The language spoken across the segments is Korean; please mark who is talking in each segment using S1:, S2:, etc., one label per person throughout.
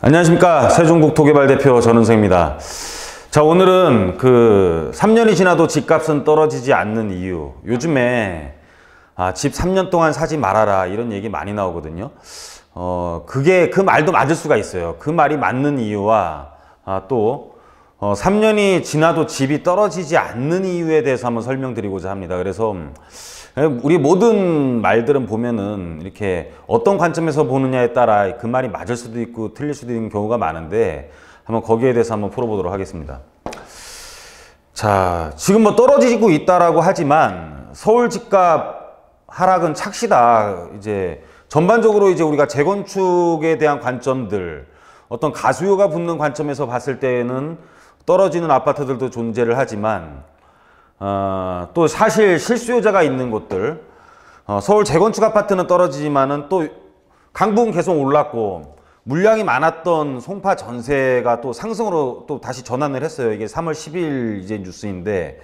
S1: 안녕하십니까 세종국토개발 대표 전은생입니다. 자 오늘은 그 3년이 지나도 집값은 떨어지지 않는 이유 요즘에 아, 집 3년 동안 사지 말아라 이런 얘기 많이 나오거든요. 어 그게 그 말도 맞을 수가 있어요. 그 말이 맞는 이유와 아, 또 어, 3년이 지나도 집이 떨어지지 않는 이유에 대해서 한번 설명드리고자 합니다. 그래서 예, 우리 모든 말들은 보면은 이렇게 어떤 관점에서 보느냐에 따라 그 말이 맞을 수도 있고 틀릴 수도 있는 경우가 많은데 한번 거기에 대해서 한번 풀어보도록 하겠습니다. 자, 지금 뭐 떨어지고 있다라고 하지만 서울 집값 하락은 착시다. 이제 전반적으로 이제 우리가 재건축에 대한 관점들, 어떤 가수요가 붙는 관점에서 봤을 때는 떨어지는 아파트들도 존재를 하지만 어, 또 사실 실수요자가 있는 곳들 어, 서울 재건축 아파트는 떨어지지만은 또 강북은 계속 올랐고 물량이 많았던 송파 전세가 또 상승으로 또 다시 전환을 했어요. 이게 3월 10일 이제 뉴스인데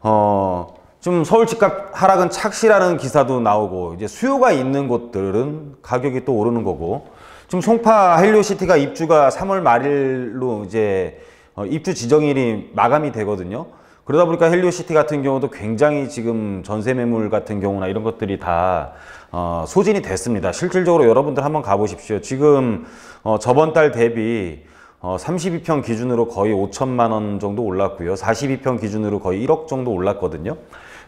S1: 어, 좀 서울 집값 하락은 착시라는 기사도 나오고 이제 수요가 있는 곳들은 가격이 또 오르는 거고 지금 송파 헬리오시티가 입주가 3월 말일로 이제 어, 입주 지정일이 마감이 되거든요. 그러다 보니까 헬리오시티 같은 경우도 굉장히 지금 전세 매물 같은 경우나 이런 것들이 다 어, 소진이 됐습니다. 실질적으로 여러분들 한번 가보십시오. 지금 어, 저번 달 대비 어, 32평 기준으로 거의 5천만 원 정도 올랐고요. 42평 기준으로 거의 1억 정도 올랐거든요.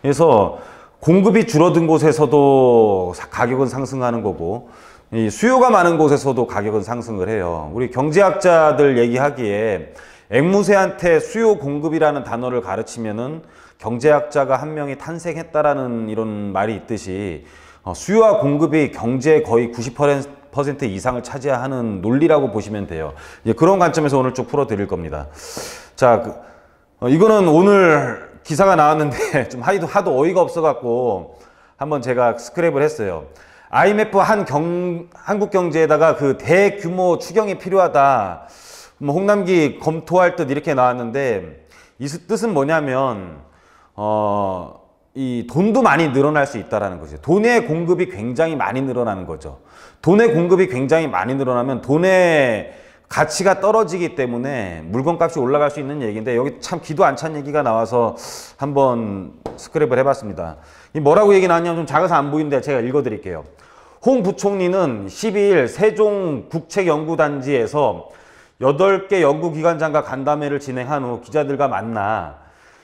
S1: 그래서 공급이 줄어든 곳에서도 가격은 상승하는 거고 이 수요가 많은 곳에서도 가격은 상승을 해요. 우리 경제학자들 얘기하기에 앵무새한테 수요 공급이라는 단어를 가르치면은 경제학자가 한 명이 탄생했다라는 이런 말이 있듯이 어, 수요와 공급이 경제의 거의 90% 이상을 차지하는 논리라고 보시면 돼요. 이제 그런 관점에서 오늘 쭉 풀어드릴 겁니다. 자, 그, 어, 이거는 오늘 기사가 나왔는데 좀 하도, 하도 어이가 없어갖고 한번 제가 스크랩을 했어요. IMF 한 경, 한국 경제에다가 그 대규모 추경이 필요하다. 뭐 홍남기 검토할 듯 이렇게 나왔는데 이 뜻은 뭐냐면 어, 이 돈도 많이 늘어날 수 있다라는 거죠. 돈의 공급이 굉장히 많이 늘어나는 거죠. 돈의 공급이 굉장히 많이 늘어나면 돈의 가치가 떨어지기 때문에 물건값이 올라갈 수 있는 얘기인데 여기 참 기도 안 찬 얘기가 나와서 한번 스크랩을 해봤습니다. 뭐라고 얘기 나왔냐면 좀 작아서 안 보이는데 제가 읽어드릴게요. 홍 부총리는 12일 세종국책연구단지에서 여덟 개 연구기관장과 간담회를 진행한 후 기자들과 만나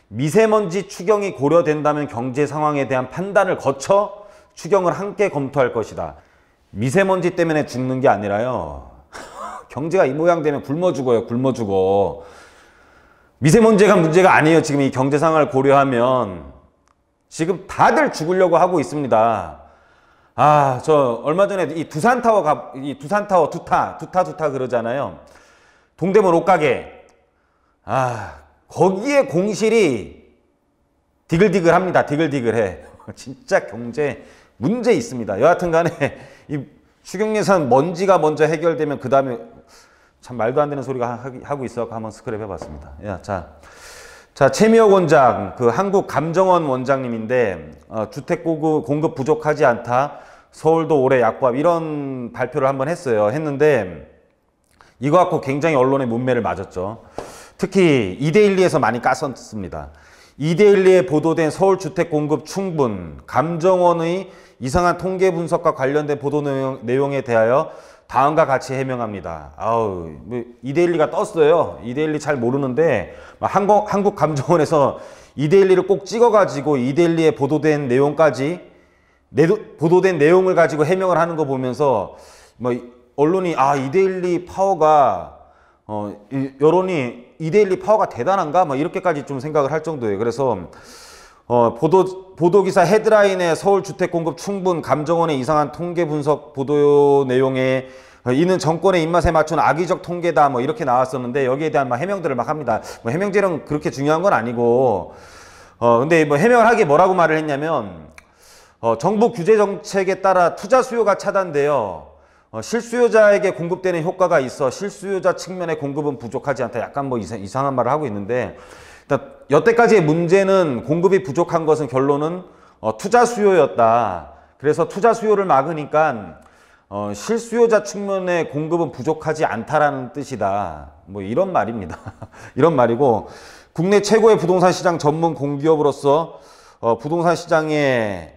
S1: 미세먼지 추경이 고려된다면 경제 상황에 대한 판단을 거쳐 추경을 함께 검토할 것이다. 미세먼지 때문에 죽는 게 아니라요. 경제가 이 모양 되면 굶어 죽어요. 굶어 죽어. 미세먼지가 문제가 아니에요. 지금 이 경제 상황을 고려하면 지금 다들 죽으려고 하고 있습니다. 아, 저 얼마 전에 이 두산타워 가, 이 두산타워 두타, 두타 두타 그러잖아요. 동대문 옷가게 아 거기에 공실이 디글디글합니다. 디글디글해. 진짜 경제 문제 있습니다. 여하튼 간에 이 추경 예산 먼지가 먼저 해결되면 그 다음에 참 말도 안 되는 소리가 하고 있어 한번 스크랩 해봤습니다. 야, 자, 자 최미혁 원장, 그 한국 감정원 원장님인데 어, 주택 공급, 공급 부족하지 않다. 서울도 올해 약보합 이런 발표를 한번 했어요. 했는데 이거 갖고 굉장히 언론의 문매를 맞았죠. 특히 이데일리에서 많이 까섰습니다. 이데일리에 보도된 서울 주택 공급 충분, 감정원의 이상한 통계 분석과 관련된 보도 내용, 에 대하여 다음과 같이 해명합니다. 아우, 뭐 이데일리가 떴어요. 이데일리 잘 모르는데, 한국, 한국 감정원에서 이데일리를 꼭 찍어가지고 이데일리에 보도된 내용까지, 보도된 내용을 가지고 해명을 하는 거 보면서, 뭐, 언론이 아 이데일리 파워가 어, 여론이 이데일리 파워가 대단한가? 막 뭐 이렇게까지 좀 생각을 할 정도예요. 그래서 어, 보도, 보도기사 헤드라인에 서울 주택 공급 충분, 감정원의 이상한 통계 분석 보도 내용에 이는 정권의 입맛에 맞춘 악의적 통계다 뭐 이렇게 나왔었는데 여기에 대한 막 해명들을 막 합니다. 뭐 해명제는 그렇게 중요한 건 아니고 어 근데 뭐 해명을 하기에 뭐라고 말을 했냐면 어 정부 규제 정책에 따라 투자 수요가 차단되어 어, 실수요자에게 공급되는 효과가 있어 실수요자 측면의 공급은 부족하지 않다. 약간 뭐 이상, 한 말을 하고 있는데 여태까지의 문제는 공급이 부족한 것은 결론은 어, 투자 수요였다. 그래서 투자 수요를 막으니까 어, 실수요자 측면의 공급은 부족하지 않다라는 뜻이다. 뭐 이런 말입니다. 이런 말이고 국내 최고의 부동산 시장 전문 공기업으로서 어, 부동산 시장에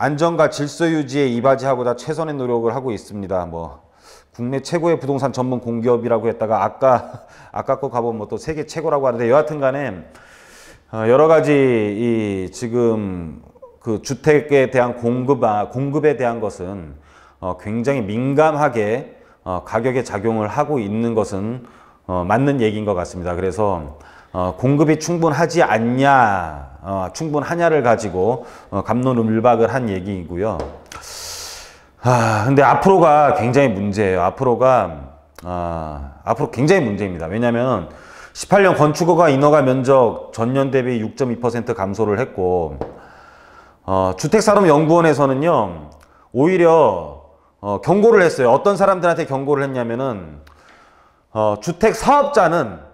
S1: 안전과 질서 유지에 이바지하고자 최선의 노력을 하고 있습니다. 뭐 국내 최고의 부동산 전문 공기업이라고 했다가 아까 아까 거 가보면 뭐또 세계 최고라고 하는데 여하튼간에 어, 여러 가지 이 지금 그 주택에 대한 공급 아, 공급에 대한 것은 어, 굉장히 민감하게 어, 가격에 작용을 하고 있는 것은 맞는 얘기인 것 같습니다. 그래서 어, 공급이 충분하지 않냐, 어, 충분하냐를 가지고 어, 감론을박을 한 얘기이고요. 아, 근데 앞으로가 굉장히 문제예요. 앞으로가 아, 앞으로 굉장히 문제입니다. 왜냐하면 18년 건축허가 인허가 면적 전년 대비 6.2% 감소를 했고 어, 주택산업연구원에서는요 오히려 어, 경고를 했어요. 어떤 사람들한테 경고를 했냐면은 어, 주택 사업자는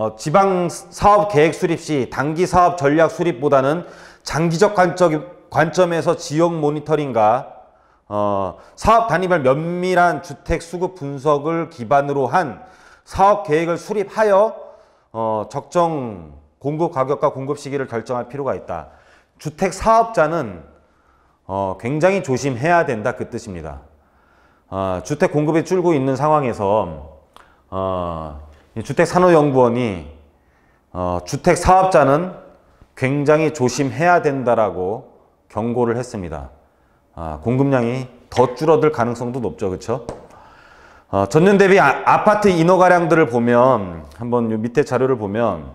S1: 어, 지방 사업 계획 수립 시 단기 사업 전략 수립보다는 장기적 관점, 에서 지역 모니터링과 어, 사업 단위별 면밀한 주택 수급 분석을 기반으로 한 사업 계획을 수립하여 어, 적정 공급 가격과 공급 시기를 결정할 필요가 있다. 주택 사업자는 어, 굉장히 조심해야 된다 그 뜻입니다. 어, 주택 공급이 줄고 있는 상황에서 어, 주택산업연구원이 어, 주택 사업자는 굉장히 조심해야 된다라고 경고를 했습니다. 아, 공급량이 더 줄어들 가능성도 높죠. 그렇죠? 어, 전년 대비 아, 파트 인허가량들을 보면 한번 밑에 자료를 보면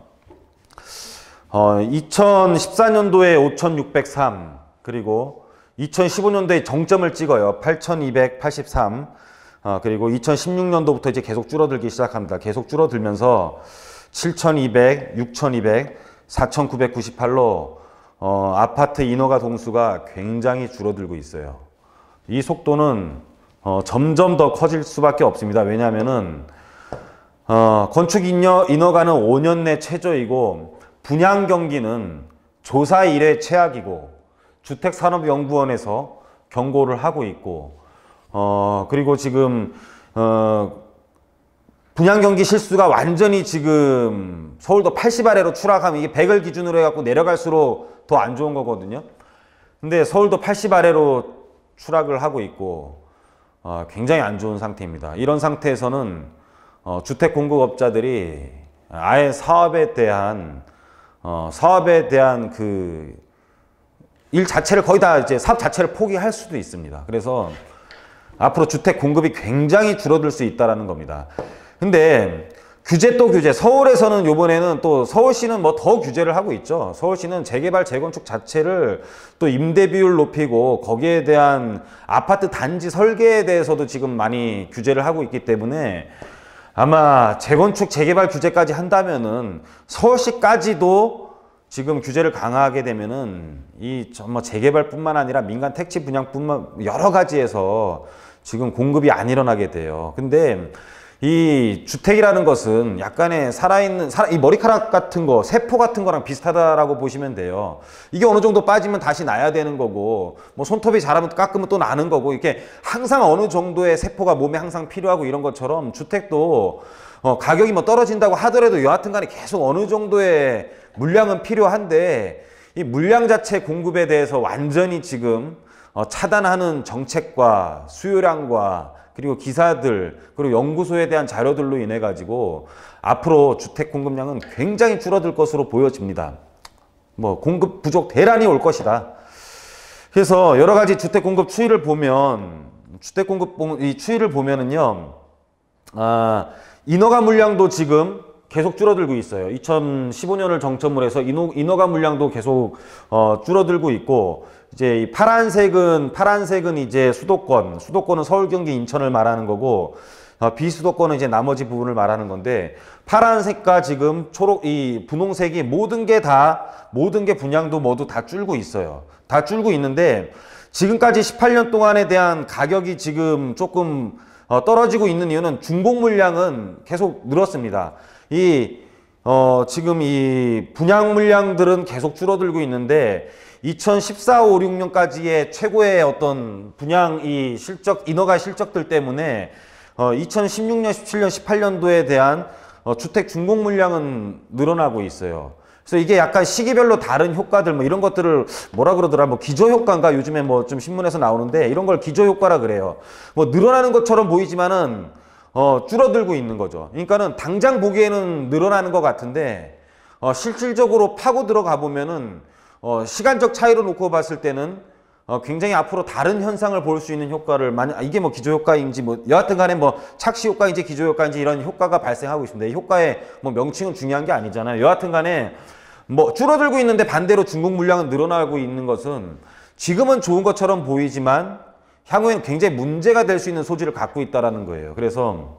S1: 어, 2014년도에 5,603 그리고 2015년도에 정점을 찍어요. 8,283 아, 그리고 2016년도부터 이제 계속 줄어들기 시작합니다. 계속 줄어들면서 7,200, 6,200, 4,998로 어, 아파트 인허가 동수가 굉장히 줄어들고 있어요. 이 속도는 어, 점점 더 커질 수밖에 없습니다. 왜냐하면 어, 건축 인허가는 5년 내 최저이고 분양 경기는 조사 일의 최악이고 주택산업연구원에서 경고를 하고 있고 어, 그리고 지금, 어, 분양 경기 실수가 완전히 지금 서울도 80 아래로 추락하면 이게 100을 기준으로 해갖고 내려갈수록 더 안 좋은 거거든요. 근데 서울도 80 아래로 추락을 하고 있고 어, 굉장히 안 좋은 상태입니다. 이런 상태에서는 어, 주택 공급업자들이 아예 사업에 대한 어, 사업에 대한 그 일 자체를 거의 다 이제 사업 자체를 포기할 수도 있습니다. 그래서 앞으로 주택 공급이 굉장히 줄어들 수 있다는 겁니다. 근데 규제 또 규제 서울에서는 요번에는 또 서울시는 뭐 더 규제를 하고 있죠 서울시는 재개발 재건축 자체를 또 임대 비율 높이고 거기에 대한 아파트 단지 설계에 대해서도 지금 많이 규제를 하고 있기 때문에 아마 재건축 재개발 규제까지 한다면은 서울시까지도 지금 규제를 강화하게 되면은 이 정말 뭐 재개발뿐만 아니라 민간 택지 분양뿐만 여러 가지에서 지금 공급이 안 일어나게 돼요. 근데 이 주택이라는 것은 약간의 살아있는 살아, 이 머리카락 같은 거 세포 같은 거랑 비슷하다라고 보시면 돼요 이게 어느 정도 빠지면 다시 나야 되는 거고 뭐 손톱이 자라면 깎으면 또 나는 거고 이렇게 항상 어느 정도의 세포가 몸에 항상 필요하고 이런 것처럼 주택도 어, 가격이 뭐 떨어진다고 하더라도 여하튼 간에 계속 어느 정도의 물량은 필요한데 이 물량 자체 공급에 대해서 완전히 지금 어, 차단하는 정책과 수요량과 그리고 기사들 그리고 연구소에 대한 자료들로 인해 가지고 앞으로 주택 공급량은 굉장히 줄어들 것으로 보여집니다. 뭐 공급 부족 대란이 올 것이다. 그래서 여러 가지 주택 공급 추이를 보면 주택 공급 이 추이를 보면은요. 아, 인허가 물량도 지금 계속 줄어들고 있어요. 2015년을 정점으로 해서 인허, 가 물량도 계속 어, 줄어들고 있고 이제 이 파란색은 파란색은 이제 수도권, 수도권은 서울, 경기, 인천을 말하는 거고 어, 비수도권은 이제 나머지 부분을 말하는 건데 파란색과 지금 초록 이 분홍색이 모든 게 다 모든 게 분양도 모두 다 줄고 있어요. 다 줄고 있는데 지금까지 18년 동안에 대한 가격이 지금 조금 어, 떨어지고 있는 이유는 중공 물량은 계속 늘었습니다. 이 어, 지금 이 분양 물량들은 계속 줄어들고 있는데 2014, 5, 6년까지의 최고의 어떤 분양 이 실적, 인허가 실적들 때문에 어, 2016년, 17년, 18년도에 대한 어, 주택 중공 물량은 늘어나고 있어요. 그래서 이게 약간 시기별로 다른 효과들 뭐 이런 것들을 뭐라 그러더라 뭐 기저 효과인가 요즘에 뭐 좀 신문에서 나오는데 이런 걸 기저 효과라 그래요. 뭐 늘어나는 것처럼 보이지만은 어 줄어들고 있는 거죠. 그러니까는 당장 보기에는 늘어나는 것 같은데 어 실질적으로 파고 들어가 보면은 어, 시간적 차이로 놓고 봤을 때는 어, 굉장히 앞으로 다른 현상을 볼 수 있는 효과를 많이 아, 이게 뭐 기조 효과인지 뭐 여하튼 간에 뭐 착시 효과인지 기조 효과인지 이런 효과가 발생하고 있습니다. 이 효과의 뭐 명칭은 중요한 게 아니잖아요. 여하튼 간에 뭐 줄어들고 있는데 반대로 중국 물량은 늘어나고 있는 것은 지금은 좋은 것처럼 보이지만 향후에 굉장히 문제가 될 수 있는 소지를 갖고 있다는 거예요. 그래서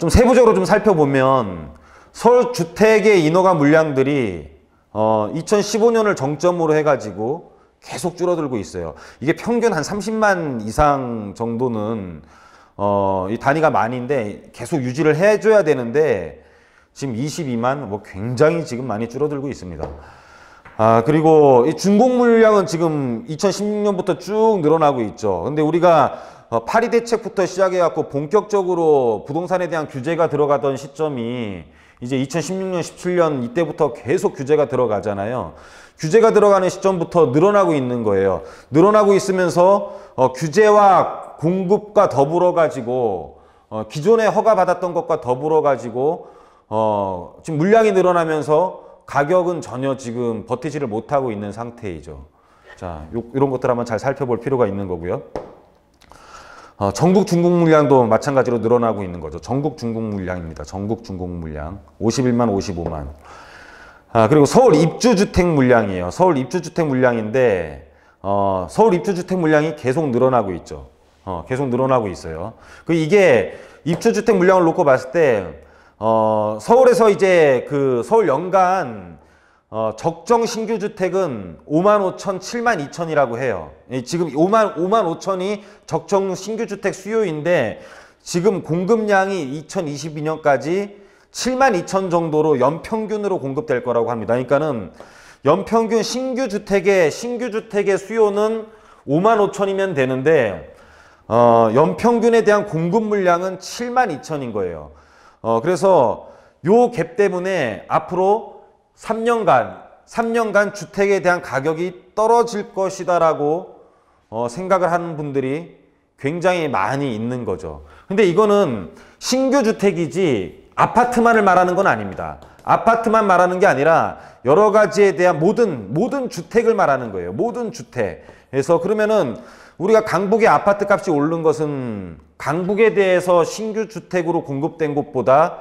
S1: 좀 세부적으로 좀 살펴보면 서울 주택의 인허가 물량들이 어, 2015년을 정점으로 해가지고 계속 줄어들고 있어요. 이게 평균 한 30만 이상 정도는 어, 이 단위가 많이인데 계속 유지를 해줘야 되는데 지금 22만 뭐 굉장히 지금 많이 줄어들고 있습니다. 아 그리고 이 중공 물량은 지금 2016년부터 쭉 늘어나고 있죠. 근데 우리가 어, 파리 대책부터 시작해갖고 본격적으로 부동산에 대한 규제가 들어가던 시점이 이제 2016년, 17년 이때부터 계속 규제가 들어가잖아요. 규제가 들어가는 시점부터 늘어나고 있는 거예요. 늘어나고 있으면서 어, 규제와 공급과 더불어 가지고 어, 기존에 허가받았던 것과 더불어 가지고 어, 지금 물량이 늘어나면서 가격은 전혀 지금 버티지를 못하고 있는 상태이죠. 자, 요, 이런 것들 한번 잘 살펴볼 필요가 있는 거고요. 어, 전국 중국 물량도 마찬가지로 늘어나고 있는 거죠. 전국 중국 물량입니다. 전국 중국 물량 51만 55만. 아, 그리고 서울 입주주택 물량이에요. 서울 입주주택 물량인데 어, 서울 입주주택 물량이 계속 늘어나고 있죠. 어, 계속 늘어나고 있어요. 그 이게 입주주택 물량을 놓고 봤을 때 어, 서울에서 이제 그 서울 연간 어, 적정 신규 주택은 5만 5천, 7만 2천이라고 해요. 지금 5만 5만 5천이 적정 신규 주택 수요인데 지금 공급량이 2022년까지 7만 2천 정도로 연평균으로 공급될 거라고 합니다. 그러니까는 연평균 신규 주택의 신규 주택의 수요는 5만 5천이면 되는데 어, 연평균에 대한 공급 물량은 7만 2천인 거예요. 어, 그래서 요 갭 때문에 앞으로 3년간 3년간 주택에 대한 가격이 떨어질 것이다라고 어, 생각을 하는 분들이 굉장히 많이 있는 거죠. 근데 이거는 신규 주택이지 아파트만을 말하는 건 아닙니다. 아파트만 말하는 게 아니라 여러 가지에 대한 모든 모든 주택을 말하는 거예요. 모든 주택. 그래서 그러면은 우리가 강북의 아파트 값이 오른 것은 강북에 대해서 신규 주택으로 공급된 곳보다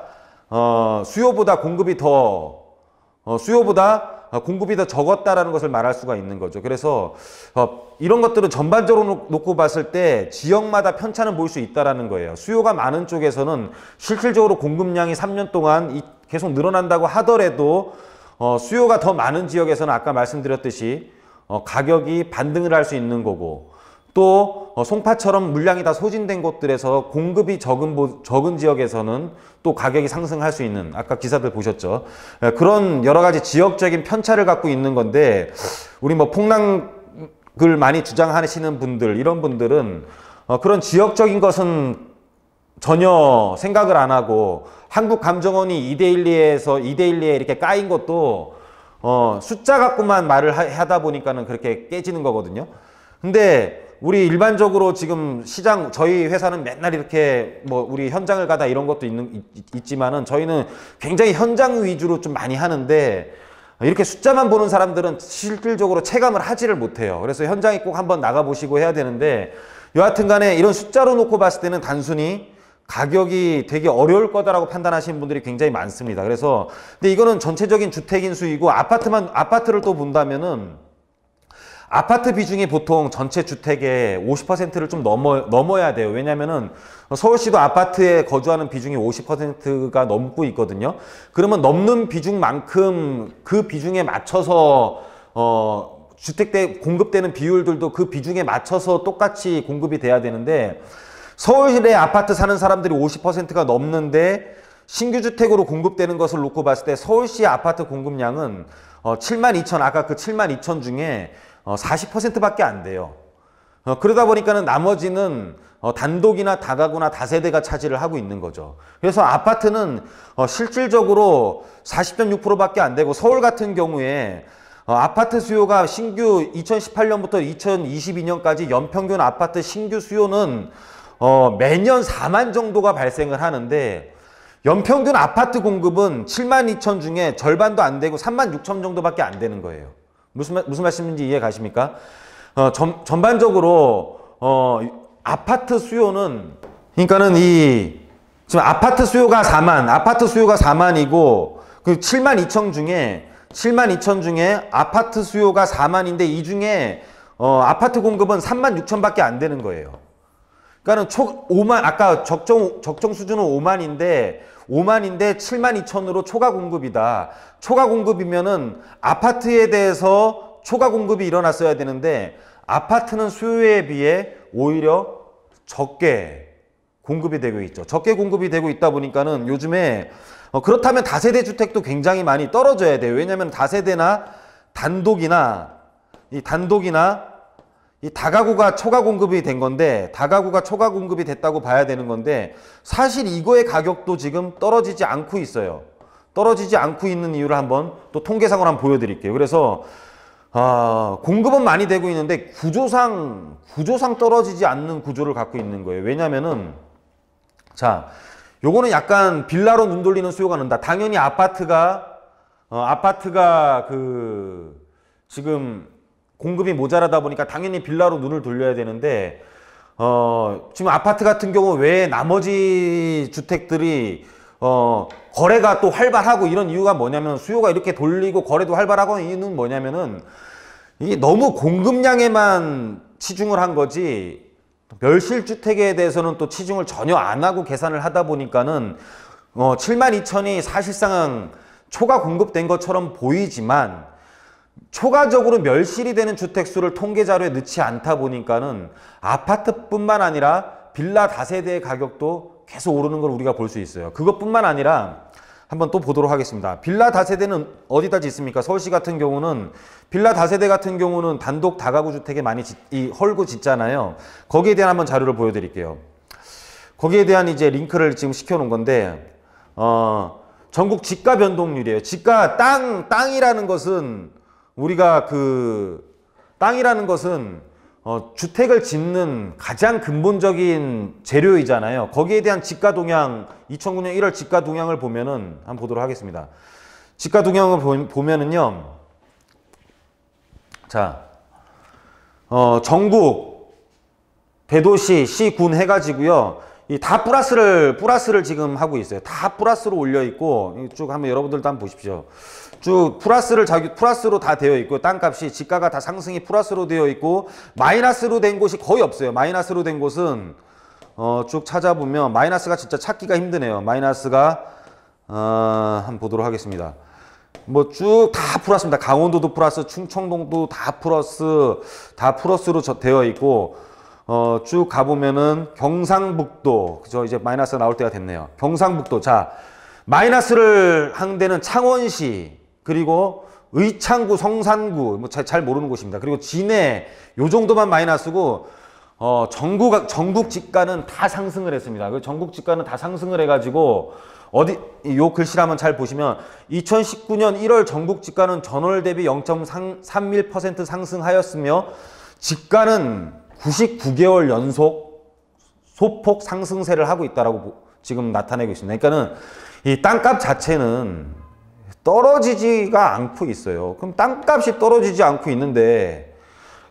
S1: 어, 수요보다 공급이 더 어, 수요보다 아, 공급이 더 적었다라는 것을 말할 수가 있는 거죠. 그래서 어, 이런 것들은 전반적으로 놓고 봤을 때 지역마다 편차는 보일 수있다는 거예요. 수요가 많은 쪽에서는 실질적으로 공급량이 3년 동안 계속 늘어난다고 하더라도 어, 수요가 더 많은 지역에서는 아까 말씀드렸듯이 가격이 반등을 할 수 있는 거고 또 어, 송파처럼 물량이 다 소진된 곳들에서 공급이 적은, 적은 지역에서는 또 가격이 상승할 수 있는 아까 기사들 보셨죠. 예, 그런 여러 가지 지역적인 편차를 갖고 있는 건데 우리 뭐 폭락을 많이 주장하시는 분들 이런 분들은 어, 그런 지역적인 것은 전혀 생각을 안 하고 한국 감정원이 이데일리에서이데일리에 이렇게 까인 것도 어, 숫자 갖고만 말을 하다 보니까는 그렇게 깨지는 거거든요. 근데 우리 일반적으로 지금 시장 저희 회사는 맨날 이렇게 뭐 우리 현장을 가다 이런 것도 있는 있, 지만은 저희는 굉장히 현장 위주로 좀 많이 하는데 이렇게 숫자만 보는 사람들은 실질적으로 체감을 하지를 못해요. 그래서 현장에 꼭 한번 나가 보시고 해야 되는데 여하튼간에 이런 숫자로 놓고 봤을 때는 단순히 가격이 되게 어려울 거다라고 판단하시는 분들이 굉장히 많습니다. 그래서 근데 이거는 전체적인 주택 인수이고 아파트만 아파트를 또 본다면은 아파트 비중이 보통 전체 주택의 50%를 좀 넘어, 넘어야 돼요. 왜냐면은 서울시도 아파트에 거주하는 비중이 50%가 넘고 있거든요. 그러면 넘는 비중만큼 그 비중에 맞춰서 어, 주택대 공급되는 비율들도 그 비중에 맞춰서 똑같이 공급이 돼야 되는데 서울시내 아파트 사는 사람들이 50%가 넘는데 신규 주택으로 공급되는 것을 놓고 봤을 때 서울시 아파트 공급량은 어, 7만 2천 아까 그 7만 2천 중에 40%밖에 어, 안 돼요. 어, 그러다 보니까는 나머지는 어, 단독이나 다가구나 다세대가 차지를 하고 있는 거죠. 그래서 아파트는 어, 실질적으로 40.6%밖에 안 되고 서울 같은 경우에 어, 아파트 수요가 신규 2018년부터 2022년까지 연평균 아파트 신규 수요는 어, 매년 4만 정도가 발생을 하는데 연평균 아파트 공급은 7만 2천 중에 절반도 안 되고 3만 6천 정도밖에 안 되는 거예요. 무슨, 말, 무슨 말씀인지 이해 가십니까? 어, 전, 전반적으로 어, 아파트 수요는 그러니까는 이 지금 아파트 수요가 4만, 아파트 수요가 4만이고 그 7만 2천 중에 7만 2천 중에 아파트 수요가 4만인데 이 중에 어, 아파트 공급은 3만 6천밖에 안 되는 거예요. 그러니까는 초 5만 아까 적정 적정 수준은 5만인데 5만인데 7만 2천으로 초과 공급이다. 초과 공급이면은 아파트에 대해서 초과 공급이 일어났어야 되는데 아파트는 수요에 비해 오히려 적게 공급이 되고 있죠. 적게 공급이 되고 있다 보니까는 요즘에 어, 그렇다면 다세대 주택도 굉장히 많이 떨어져야 돼요. 왜냐하면 다세대나 단독이나 이 단독이나 이 다가구가 초과 공급이 된 건데 다가구가 초과 공급이 됐다고 봐야 되는 건데 사실 이거의 가격도 지금 떨어지지 않고 있어요. 떨어지지 않고 있는 이유를 한번 또 통계상으로 한번 보여드릴게요. 그래서 아, 공급은 많이 되고 있는데 구조상 구조상 떨어지지 않는 구조를 갖고 있는 거예요. 왜냐면은 자 요거는 약간 빌라로 눈 돌리는 수요가 는다. 당연히 아파트가 어, 아파트가 그 지금 공급이 모자라다 보니까 당연히 빌라로 눈을 돌려야 되는데 어, 지금 아파트 같은 경우 왜 나머지 주택들이 어, 거래가 또 활발하고 이런 이유가 뭐냐면 수요가 이렇게 돌리고 거래도 활발하고 이유는 뭐냐면은 이게 너무 공급량에만 치중을 한 거지 멸실주택에 대해서는 또 치중을 전혀 안 하고 계산을 하다 보니까는 어, 7만 2천이 사실상 초과 공급된 것처럼 보이지만 초과적으로 멸실이 되는 주택수를 통계자료에 넣지 않다 보니까는 아파트뿐만 아니라 빌라 다세대의 가격도 계속 오르는 걸 우리가 볼 수 있어요. 그것뿐만 아니라 한번 또 보도록 하겠습니다. 빌라 다세대는 어디까지있습니까 서울시 같은 경우는 빌라 다세대 같은 경우는 단독 다가구 주택에 많이 짓, 이 헐고 짓잖아요. 거기에 대한 한번 자료를 보여드릴게요. 거기에 대한 이제 링크를 지금 시켜놓은 건데 어, 전국 지가 변동률이에요. 지가땅 땅이라는 것은 우리가 그 땅이라는 것은 어, 주택을 짓는 가장 근본적인 재료이잖아요. 거기에 대한 집가 동향, 2009년 1월 집가 동향을 보면은 한번 보도록 하겠습니다. 집가 동향을 보면은요. 자, 어, 전국 대도시 시군 해가지고요. 다 플러스를 플러스를 지금 하고 있어요. 다 플러스로 올려 있고 쭉 한번 여러분들도 한번 보십시오. 쭉 플러스를 자기 플러스로 다 되어 있고 땅값이 지가가다 상승이 플러스로 되어 있고 마이너스로 된 곳이 거의 없어요. 마이너스로 된 곳은 어, 쭉 찾아보면 마이너스가 진짜 찾기가 힘드네요. 마이너스가 어, 한번 보도록 하겠습니다. 뭐 쭉다 풀었습니다. 강원도도 플러스, 충청동도 다 플러스, 다 플러스로 되어 있고 어, 쭉 가보면은 경상북도 그죠? 이제 마이너스 나올 때가 됐네요. 경상북도 자 마이너스를 한데는 창원시 그리고 의창구, 성산구 뭐 잘 모르는 곳입니다. 그리고 진해 요 정도만 마이너스고 어, 전국 전국 집가는 다 상승을 했습니다. 그 전국 집가는 다 상승을 해가지고 어디 요 글씨를 한번 잘 보시면 2019년 1월 전국 집가는 전월 대비 0.31% 상승하였으며 집가는 99개월 연속 소폭 상승세를 하고 있다라고 지금 나타내고 있습니다. 그러니까는 이 땅값 자체는 떨어지지가 않고 있어요. 그럼 땅값이 떨어지지 않고 있는데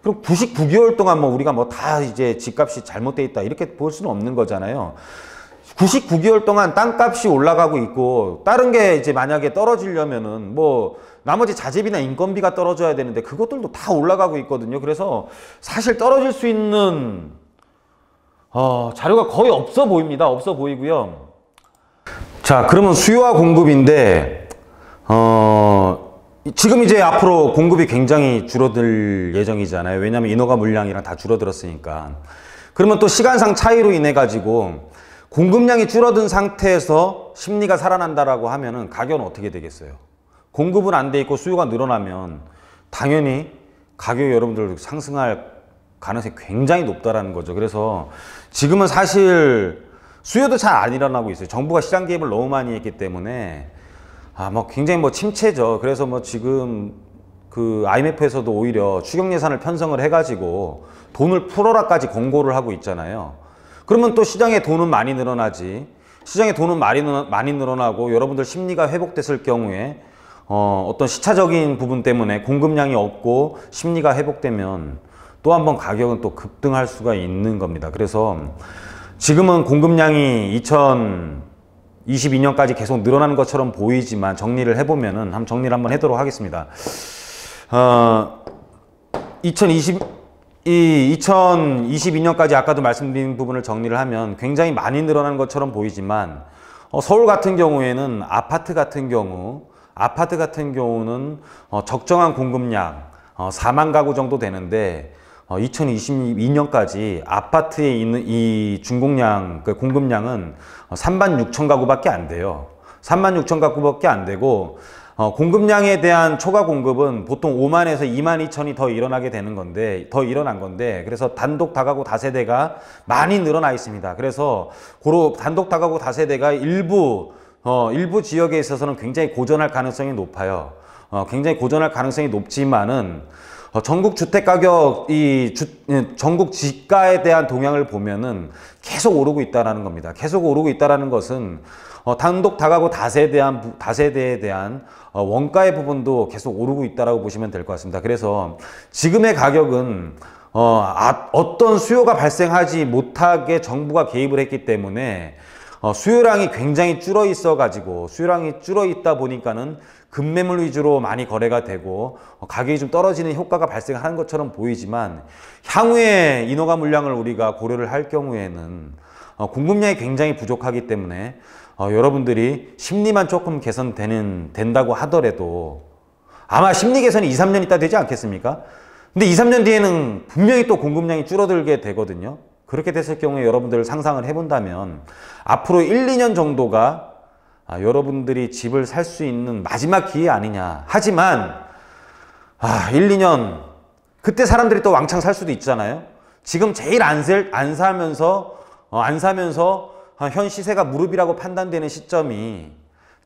S1: 그럼 99개월 동안 뭐 우리가 뭐 다 이제 집값이 잘못돼 있다 이렇게 볼 수는 없는 거잖아요. 99개월 동안 땅값이 올라가고 있고 다른 게 이제 만약에 떨어지려면은 뭐 나머지 자재비나 인건비가 떨어져야 되는데 그것들도 다 올라가고 있거든요. 그래서 사실 떨어질 수 있는 어, 자료가 거의 없어 보입니다. 없어 보이고요. 자, 그러면 수요와 공급인데 어, 지금 이제 앞으로 공급이 굉장히 줄어들 예정이잖아요. 왜냐하면 인허가 물량이랑 다 줄어들었으니까. 그러면 또 시간상 차이로 인해 가지고 공급량이 줄어든 상태에서 심리가 살아난다라고 하면은 가격은 어떻게 되겠어요? 공급은 안 돼 있고 수요가 늘어나면 당연히 가격이 여러분들 상승할 가능성이 굉장히 높다라는 거죠. 그래서 지금은 사실 수요도 잘 안 일어나고 있어요. 정부가 시장 개입을 너무 많이 했기 때문에 아, 뭐 굉장히 뭐 침체죠. 그래서 뭐 지금 그 IMF에서도 오히려 추경 예산을 편성을 해가지고 돈을 풀어라까지 권고를 하고 있잖아요. 그러면 또 시장에 돈은 많이 늘어나지. 시장에 돈은 많이, 많이 늘어나고 여러분들 심리가 회복됐을 경우에 어, 어떤 시차적인 부분 때문에 공급량이 없고 심리가 회복되면 또 한번 가격은 또 급등할 수가 있는 겁니다. 그래서 지금은 공급량이 2 0 0 0 22년까지 계속 늘어나는 것처럼 보이지만 정리를 해보면은 한번 정리를 한번 해도록 하겠습니다. 어, 2020이 2022년까지 아까도 말씀드린 부분을 정리를 하면 굉장히 많이 늘어난 것처럼 보이지만 어, 서울 같은 경우에는 아파트 같은 경우 아파트 같은 경우는 어, 적정한 공급량 어, 4만 가구 정도 되는데 2022년까지 어, 아파트에 있는 이 중공량, 그 공급량은 3만 어, 6천 가구밖에 안 돼요. 3만 6천 가구밖에 안 되고 어, 공급량에 대한 초과 공급은 보통 5만에서 2만 2천이 더 일어나게 되는 건데 더 일어난 건데 그래서 단독 다가구 다세대가 많이 늘어나 있습니다. 그래서 고로 단독 다가구 다세대가 일부 어, 일부 지역에 있어서는 굉장히 고전할 가능성이 높아요. 어, 굉장히 고전할 가능성이 높지만은 어, 전국 주택 가격 이 주, 예, 전국 지가에 대한 동향을 보면은 계속 오르고 있다는 겁니다. 계속 오르고 있다는 것은 어, 단독 다가구 다세에 대한 다세대에 대한 어, 원가의 부분도 계속 오르고 있다고 보시면 될 것 같습니다. 그래서 지금의 가격은 어, 아, 어떤 수요가 발생하지 못하게 정부가 개입을 했기 때문에 어, 수요량이 굉장히 줄어 있어 가지고 수요량이 줄어 있다 보니까는 급매물 위주로 많이 거래가 되고 어, 가격이 좀 떨어지는 효과가 발생하는 것처럼 보이지만 향후에 인허가 물량을 우리가 고려를 할 경우에는 어, 공급량이 굉장히 부족하기 때문에 어, 여러분들이 심리만 조금 개선되는 된다고 하더라도 아마 심리 개선이 2, 3년 있다 되지 않겠습니까? 근데 2, 3년 뒤에는 분명히 또 공급량이 줄어들게 되거든요. 그렇게 됐을 경우에 여러분들 상상을 해본다면 앞으로 1, 2년 정도가 아, 여러분들이 집을 살 수 있는 마지막 기회 아니냐. 하지만 아, 1, 2년 그때 사람들이 또 왕창 살 수도 있잖아요. 지금 제일 안, 살, 안 사면서 어, 안 사면서 아, 현 시세가 무릎이라고 판단되는 시점이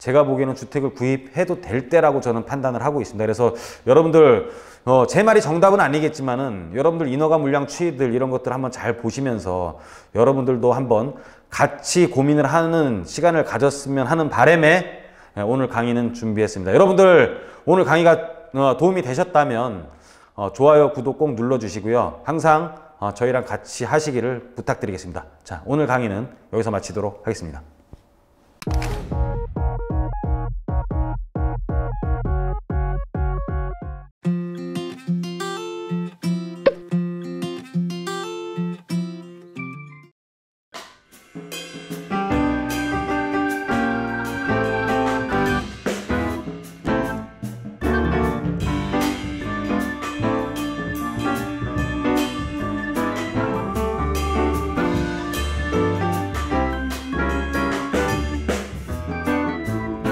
S1: 제가 보기에는 주택을 구입해도 될 때라고 저는 판단을 하고 있습니다. 그래서 여러분들 어, 제 말이 정답은 아니겠지만은 여러분들 인허가 물량 추이들 이런 것들 한번 잘 보시면서 여러분들도 한번 같이 고민을 하는 시간을 가졌으면 하는 바램에 예, 오늘 강의는 준비했습니다. 여러분들 오늘 강의가 어, 도움이 되셨다면 어, 좋아요, 구독 꼭 눌러주시고요. 항상 어, 저희랑 같이 하시기를 부탁드리겠습니다. 자, 오늘 강의는 여기서 마치도록 하겠습니다.